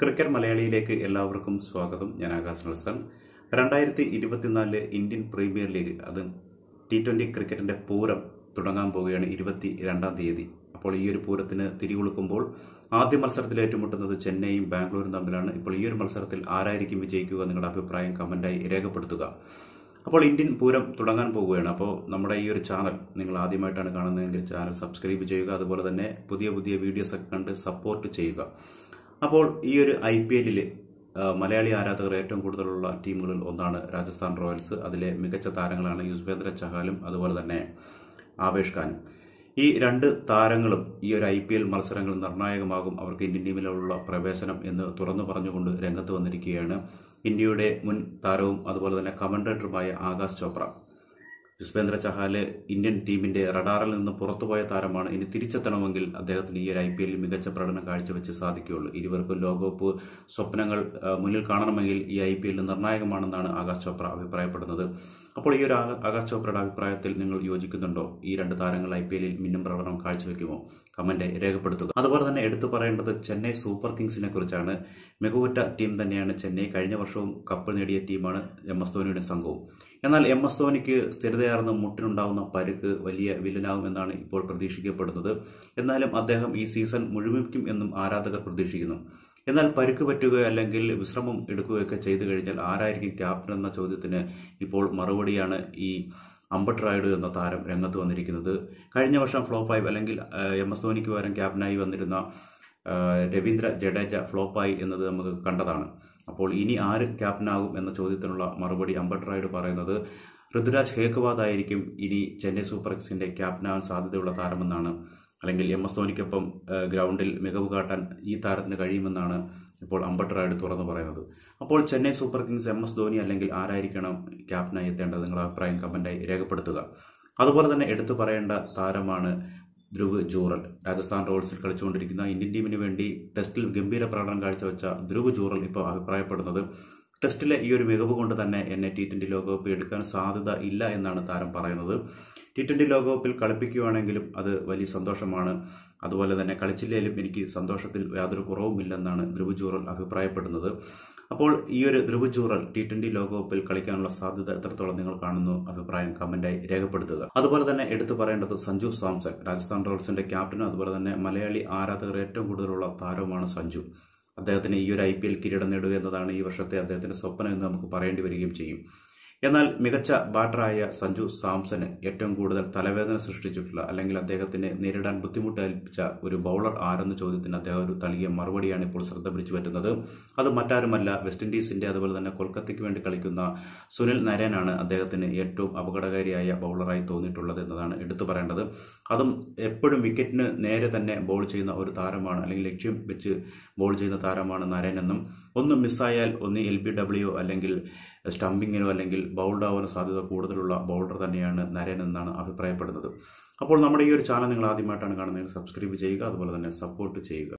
cricket മലയാളിയിലേക്ക് എല്ലാവർക്കും സ്വാഗതം ഞാൻ ആകാശ് നൽസൺ രണ്ടായിരത്തി ഇരുപത്തിനാലിലെ ഇന്ത്യൻ പ്രീമിയർ ലീഗ് അത് ടി ട്വൻ്റി ക്രിക്കറ്റിൻ്റെ പൂരം തുടങ്ങാൻ പോവുകയാണ് ഇരുപത്തി രണ്ടാം തീയതി അപ്പോൾ ഈ ഒരു പൂരത്തിന് തിരികൊളുക്കുമ്പോൾ ആദ്യ മത്സരത്തിൽ ഏറ്റുമുട്ടുന്നത് ചെന്നൈയും ബാംഗ്ലൂരും തമ്മിലാണ് ഇപ്പോൾ ഈ ഒരു മത്സരത്തിൽ ആരായിരിക്കും വിജയിക്കുക നിങ്ങളുടെ അഭിപ്രായം കമൻ്റായി രേഖപ്പെടുത്തുക അപ്പോൾ ഇന്ത്യൻ പൂരം തുടങ്ങാൻ പോവുകയാണ് അപ്പോൾ നമ്മുടെ ഈ ഒരു ചാനൽ നിങ്ങൾ ആദ്യമായിട്ടാണ് കാണുന്നതെങ്കിൽ ചാനൽ സബ്സ്ക്രൈബ് ചെയ്യുക അതുപോലെ തന്നെ പുതിയ പുതിയ വീഡിയോസൊക്കെ കണ്ട് സപ്പോർട്ട് ചെയ്യുക അപ്പോൾ ഈ ഒരു ഐ പി എല്ലില് മലയാളി ആരാധകർ ഏറ്റവും കൂടുതലുള്ള ടീമുകളിൽ ഒന്നാണ് രാജസ്ഥാൻ റോയൽസ് അതിലെ മികച്ച താരങ്ങളാണ് യുസ്വേന്ദ്ര ചഹാലും അതുപോലെ തന്നെ ആവേഷ് ഖാനും ഈ രണ്ട് താരങ്ങളും ഈ ഒരു ഐ പി എൽ മത്സരങ്ങൾ നിർണായകമാകും അവർക്ക് ഇന്ത്യൻ ടീമിലുള്ള പ്രവേശനം എന്ന് തുറന്നു പറഞ്ഞുകൊണ്ട് രംഗത്ത് വന്നിരിക്കുകയാണ് ഇന്ത്യയുടെ മുൻ താരവും അതുപോലെ തന്നെ കമൻഡേറ്ററുമായ ആകാശ് ചോപ്ര യുസ്വേന്ദ്ര ചഹാല് ഇന്ത്യൻ ടീമിന്റെ റഡാറിൽ നിന്ന് പുറത്തുപോയ താരമാണ് ഇനി തിരിച്ചെത്തണമെങ്കിൽ അദ്ദേഹത്തിന് ഈ ഒരു ഐ പി എല്ലിൽ മികച്ച പ്രകടനം കാഴ്ചവെച്ച് സാധിക്കുകയുള്ളൂ ഇരുവർക്കും ലോകകപ്പ് സ്വപ്നങ്ങൾ മുന്നിൽ കാണണമെങ്കിൽ ഈ I P L നിർണായകമാണെന്നാണ് Akash Chopra അഭിപ്രായപ്പെടുന്നത് അപ്പോൾ ഈ ഒരു ആകാശ് ചോപ്രയുടെ അഭിപ്രായത്തിൽ നിങ്ങൾ യോജിക്കുന്നുണ്ടോ ഈ രണ്ട് താരങ്ങൾ ഐ പി എല്ലിൽ മിന്നും പ്രകടനം കാഴ്ചവെക്കുമോ കമന്റ് രേഖപ്പെടുത്തുക അതുപോലെ തന്നെ എടുത്തു പറയേണ്ടത് ചെന്നൈ സൂപ്പർ കിങ്സിനെ കുറിച്ചാണ് മികവുറ്റ ടീം തന്നെയാണ് ചെന്നൈ കഴിഞ്ഞ വർഷവും കപ്പ് നേടിയ ടീമാണ് എം എസ് ധോണിയുടെ സംഘവും എന്നാൽ എം എസ് ധോണിക്ക് സ്ഥിരത വലുതയാർന്ന മുട്ടിനുണ്ടാകുന്ന പരുക്ക് വലിയ വില്ലനാകുമെന്നാണ് ഇപ്പോൾ പ്രതീക്ഷിക്കപ്പെടുന്നത് എന്നാലും അദ്ദേഹം ഈ സീസൺ മുഴുമിക്കും എന്നും ആരാധകർ പ്രതീക്ഷിക്കുന്നു എന്നാൽ പരുക്ക് പറ്റുകയോ അല്ലെങ്കിൽ വിശ്രമം എടുക്കുകയൊക്കെ ചെയ്തു കഴിഞ്ഞാൽ ആരായിരിക്കും ക്യാപ്റ്റൻ എന്ന ചോദ്യത്തിന് ഇപ്പോൾ മറുപടിയാണ് ഈ അമ്പട്ട് റായിഡ് എന്ന താരം രംഗത്ത് വന്നിരിക്കുന്നത് കഴിഞ്ഞ വർഷം ഫ്ലോപ്പായി അല്ലെങ്കിൽ എം എസ് ധോനിക്ക് പകരം ക്യാപ്റ്റനായി വന്നിരുന്ന രവീന്ദ്ര ജഡേജ ഫ്ലോപ്പായി എന്നത് നമുക്ക് കണ്ടതാണ് അപ്പോൾ ഇനി ആര് ക്യാപ്റ്റനാകും എന്ന ചോദ്യത്തിനുള്ള മറുപടി അമ്പട്ട് റായിഡ് പറയുന്നത് ഋതുരാജ് ഹേക്വാദ് ആയിരിക്കും ഇനി ചെന്നൈ സൂപ്പർ കിങ്സിന്റെ ക്യാപ്റ്റനാകാൻ സാധ്യതയുള്ള താരമെന്നാണ് അല്ലെങ്കിൽ എം എസ് ധോണിക്കൊപ്പം ഗ്രൗണ്ടിൽ മികവ് കാട്ടാൻ ഈ താരത്തിന് കഴിയുമെന്നാണ് ഇപ്പോൾ അമ്പട്ടറായിട്ട് തുറന്നു പറയുന്നത് അപ്പോൾ Chennai Super Kings M S Dhoni അല്ലെങ്കിൽ ആരായിരിക്കണം ക്യാപ്റ്റനായി എത്തേണ്ടത് നിങ്ങളുടെ അഭിപ്രായം കമൻറ്റായി രേഖപ്പെടുത്തുക അതുപോലെ തന്നെ എടുത്തു പറയേണ്ട താരമാണ് ധ്രുവ് ജൂറൽ രാജസ്ഥാൻ റോയൽസിൽ കളിച്ചുകൊണ്ടിരിക്കുന്ന ഇന്ത്യൻ ടീമിന് വേണ്ടി ടെസ്റ്റിൽ ഗംഭീര പ്രകടനം കാഴ്ചവെച്ച ധ്രുവ് ജൂറൽ ഇപ്പോൾ അഭിപ്രായപ്പെടുന്നത് ടെസ്റ്റിലെ ഈ ഒരു മികവ് കൊണ്ട് തന്നെ എന്നെ ടി ട്വന്റി ലോകകപ്പ് എടുക്കാൻ സാധ്യത ഇല്ല എന്നാണ് താരം പറയുന്നത് ടി ട്വന്റി ലോകകപ്പിൽ കളിപ്പിക്കുകയാണെങ്കിലും അത് വലിയ സന്തോഷമാണ് അതുപോലെ തന്നെ കളിച്ചില്ലെങ്കിലും എനിക്ക് സന്തോഷത്തിൽ യാതൊരു കുറവുമില്ലെന്നാണ് ധ്രുവ് ജൂറൽ അഭിപ്രായപ്പെടുന്നത് അപ്പോൾ ഈ ഒരു ധ്രുവ് ജൂറൽ ടി ട്വന്റി ലോകകപ്പിൽ കളിക്കാനുള്ള സാധ്യത എത്രത്തോളം നിങ്ങൾ കാണുന്നു അഭിപ്രായം കമന്റായി രേഖപ്പെടുത്തുക അതുപോലെ തന്നെ എടുത്തു പറയേണ്ടത് സഞ്ജു സാംസൺ രാജസ്ഥാൻ റോയൽസിന്റെ ക്യാപ്റ്റനും അതുപോലെ തന്നെ മലയാളി ആരാധകർ ഏറ്റവും കൂടുതലുള്ള താരവുമാണ് സഞ്ജു അദ്ദേഹത്തിന് ഈ ഒരു ഐ പി എൽ കിരീടം നേടുക എന്നതാണ് ഈ വർഷത്തെ അദ്ദേഹത്തിൻ്റെ സ്വപ്നം എന്ന് നമുക്ക് പറയേണ്ടി വരികയും ചെയ്യും എന്നാൽ മികച്ച ബാറ്ററായ സഞ്ജു സാംസന് ഏറ്റവും കൂടുതൽ തലവേദന സൃഷ്ടിച്ചിട്ടുള്ള അല്ലെങ്കിൽ അദ്ദേഹത്തിന് നേരിടാൻ ബുദ്ധിമുട്ടേൽപ്പിച്ച ഒരു ബൗളർ ആരെന്ന ചോദ്യത്തിന് അദ്ദേഹം ഒരു തളിയ മറുപടിയാണ് ഇപ്പോൾ ശ്രദ്ധ പിടിച്ചു പറ്റുന്നത് അത് മറ്റാരുമല്ല വെസ്റ്റ് ഇൻഡീസിന്റെ അതുപോലെ തന്നെ കൊൽക്കത്തയ്ക്ക് വേണ്ടി കളിക്കുന്ന സുനിൽ നരേനാണ് അദ്ദേഹത്തിന് ഏറ്റവും അപകടകാരിയായ ബൗളറായി തോന്നിയിട്ടുള്ളത് എന്നതാണ് എടുത്തു പറയേണ്ടത് അതും എപ്പോഴും വിക്കറ്റിന് നേരെ തന്നെ ബോൾ ചെയ്യുന്ന ഒരു താരമാണ് അല്ലെങ്കിൽ ലക്ഷ്യം വെച്ച് ബോൾ ചെയ്യുന്ന താരമാണ് നരേൻ എന്നും ഒന്ന് മിസ്സായാൽ ഒന്ന് എൽ ബി ഡബ്ല്യു അല്ലെങ്കിൽ സ്റ്റംപിങ്ങിനോ അല്ലെങ്കിൽ ബൗൾഡ് ആവാൻ സാധ്യത കൂടുതലുള്ള ബൗൾഡർ തന്നെയാണ് നരൻ എന്നാണ് അഭിപ്രായപ്പെടുന്നത് അപ്പോൾ നമ്മുടെ ഈ ഒരു ചാനൽ നിങ്ങൾ ആദ്യമായിട്ടാണ് കാണുന്നത് സബ്സ്ക്രൈബ് ചെയ്യുക അതുപോലെ തന്നെ സപ്പോർട്ട് ചെയ്യുക